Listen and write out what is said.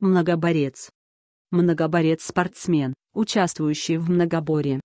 Многоборец. Многоборец-спортсмен, участвующий в многоборе.